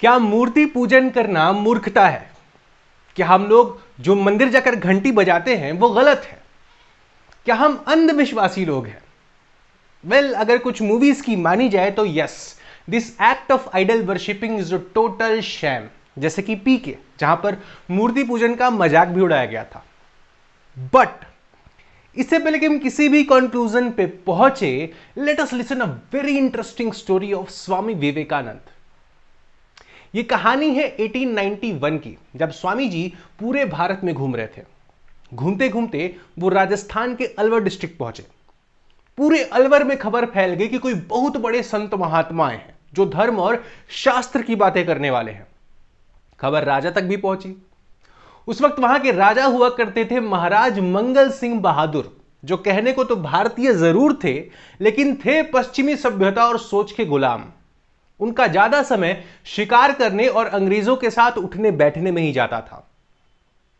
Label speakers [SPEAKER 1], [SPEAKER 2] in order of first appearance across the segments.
[SPEAKER 1] क्या मूर्ति पूजन करना मूर्खता है क्या हम लोग जो मंदिर जाकर घंटी बजाते हैं वो गलत है क्या हम अंधविश्वासी लोग हैं वेल well, अगर कुछ मूवीज की मानी जाए तो yes this act of idol worshipping is a total sham जैसे कि पी के जहां पर मूर्ति पूजन का मजाक भी उड़ाया गया था बट इससे पहले कि हम किसी भी कंक्लूजन पे पहुंचे let us listen a very interesting story of Swami Vivekananda ये कहानी है 1891 की जब स्वामी जी पूरे भारत में घूम रहे थे घूमते घूमते वो राजस्थान के अलवर डिस्ट्रिक्ट पहुंचे पूरे अलवर में खबर फैल गई कि कोई बहुत बड़े संत महात्माएं हैं जो धर्म और शास्त्र की बातें करने वाले हैं खबर राजा तक भी पहुंची उस वक्त वहां के राजा हुआ करते थे महाराज मंगल सिंह बहादुर जो कहने को तो भारतीय जरूर थे लेकिन थे पश्चिमी सभ्यता और सोच के गुलाम उनका ज्यादा समय शिकार करने और अंग्रेजों के साथ उठने बैठने में ही जाता था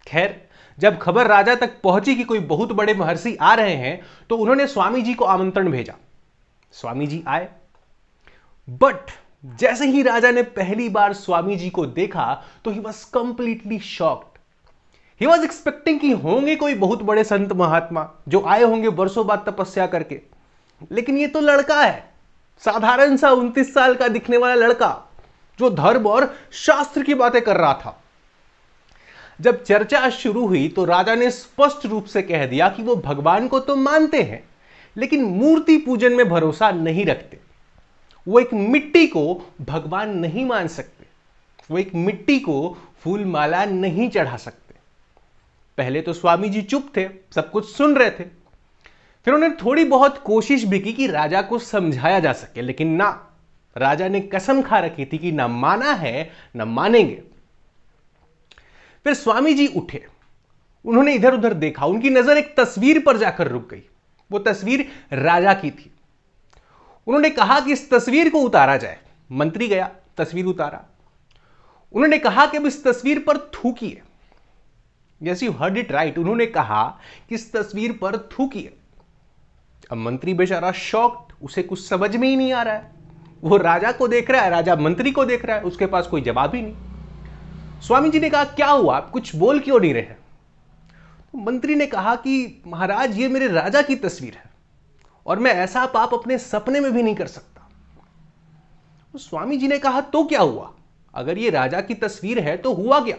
[SPEAKER 1] खैर जब खबर राजा तक पहुंची कि कोई बहुत बड़े महर्षि आ रहे हैं तो उन्होंने स्वामी जी को आमंत्रण भेजा स्वामी जी आए बट जैसे ही राजा ने पहली बार स्वामी जी को देखा तो he was completely shocked he was expecting कि होंगे कोई बहुत बड़े संत महात्मा जो आए होंगे वर्षों बाद तपस्या करके लेकिन ये तो लड़का है साधारण सा उनतीस साल का दिखने वाला लड़का जो धर्म और शास्त्र की बातें कर रहा था जब चर्चा शुरू हुई तो राजा ने स्पष्ट रूप से कह दिया कि वो भगवान को तो मानते हैं लेकिन मूर्ति पूजन में भरोसा नहीं रखते वो एक मिट्टी को भगवान नहीं मान सकते वो एक मिट्टी को फूल माला नहीं चढ़ा सकते पहले तो स्वामी जी चुप थे सब कुछ सुन रहे थे फिर उन्होंने थोड़ी बहुत कोशिश भी की कि राजा को समझाया जा सके लेकिन ना राजा ने कसम खा रखी थी कि ना माना है ना मानेंगे फिर स्वामी जी उठे उन्होंने इधर उधर देखा उनकी नजर एक तस्वीर पर जाकर रुक गई वो तस्वीर राजा की थी उन्होंने कहा कि इस तस्वीर को उतारा जाए मंत्री गया तस्वीर उतारा उन्होंने कहा कि अब इस तस्वीर पर थूकिए yes you heard it right उन्होंने कहा कि इस तस्वीर पर थूकिए अब मंत्री बेचारा शॉक्ड उसे कुछ समझ में ही नहीं आ रहा है वो राजा को देख रहा है राजा मंत्री को देख रहा है उसके पास कोई जवाब ही नहीं स्वामी जी ने कहा क्या हुआ आप कुछ बोल क्यों नहीं रहे तो मंत्री ने कहा कि महाराज ये मेरे राजा की तस्वीर है और मैं ऐसा पाप अपने सपने में भी नहीं कर सकता तो स्वामी जी ने कहा तो क्या हुआ अगर ये राजा की तस्वीर है तो हुआ क्या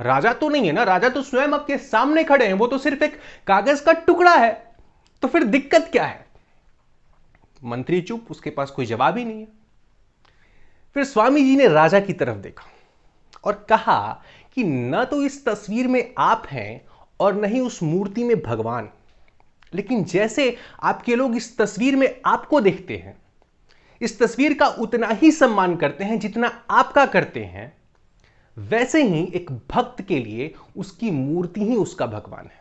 [SPEAKER 1] राजा तो नहीं है ना राजा तो स्वयं आपके सामने खड़े हैं वो तो सिर्फ एक कागज का टुकड़ा है तो फिर दिक्कत क्या है मंत्री चुप उसके पास कोई जवाब ही नहीं है फिर स्वामी जी ने राजा की तरफ देखा और कहा कि न तो इस तस्वीर में आप हैं और न ही उस मूर्ति में भगवान लेकिन जैसे आपके लोग इस तस्वीर में आपको देखते हैं इस तस्वीर का उतना ही सम्मान करते हैं जितना आपका करते हैं वैसे ही एक भक्त के लिए उसकी मूर्ति ही उसका भगवान है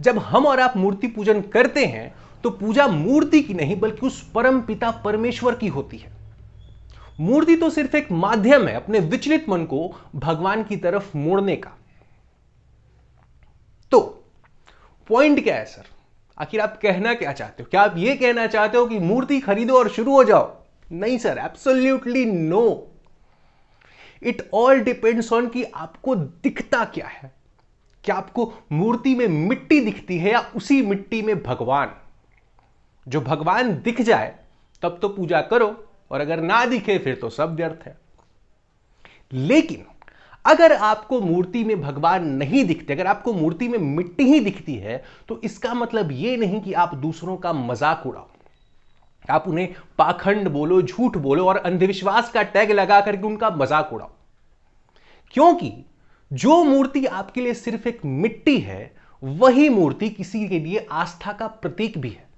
[SPEAKER 1] जब हम और आप मूर्ति पूजन करते हैं तो पूजा मूर्ति की नहीं बल्कि उस परम पिता परमेश्वर की होती है मूर्ति तो सिर्फ एक माध्यम है अपने विचलित मन को भगवान की तरफ मोड़ने का तो पॉइंट क्या है सर आखिर आप कहना क्या चाहते हो क्या आप यह कहना चाहते हो कि मूर्ति खरीदो और शुरू हो जाओ नहीं sir absolutely no it all depends on कि आपको दिखता क्या है क्या आपको मूर्ति में मिट्टी दिखती है या उसी मिट्टी में भगवान जो भगवान दिख जाए तब तो पूजा करो और अगर ना दिखे फिर तो सब व्यर्थ है लेकिन अगर आपको मूर्ति में भगवान नहीं दिखते अगर आपको मूर्ति में मिट्टी ही दिखती है तो इसका मतलब यह नहीं कि आप दूसरों का मजाक उड़ाओ आप उन्हें पाखंड बोलो झूठ बोलो और अंधविश्वास का टैग लगा करके उनका मजाक उड़ाओ क्योंकि जो मूर्ति आपके लिए सिर्फ एक मिट्टी है वही मूर्ति किसी के लिए आस्था का प्रतीक भी है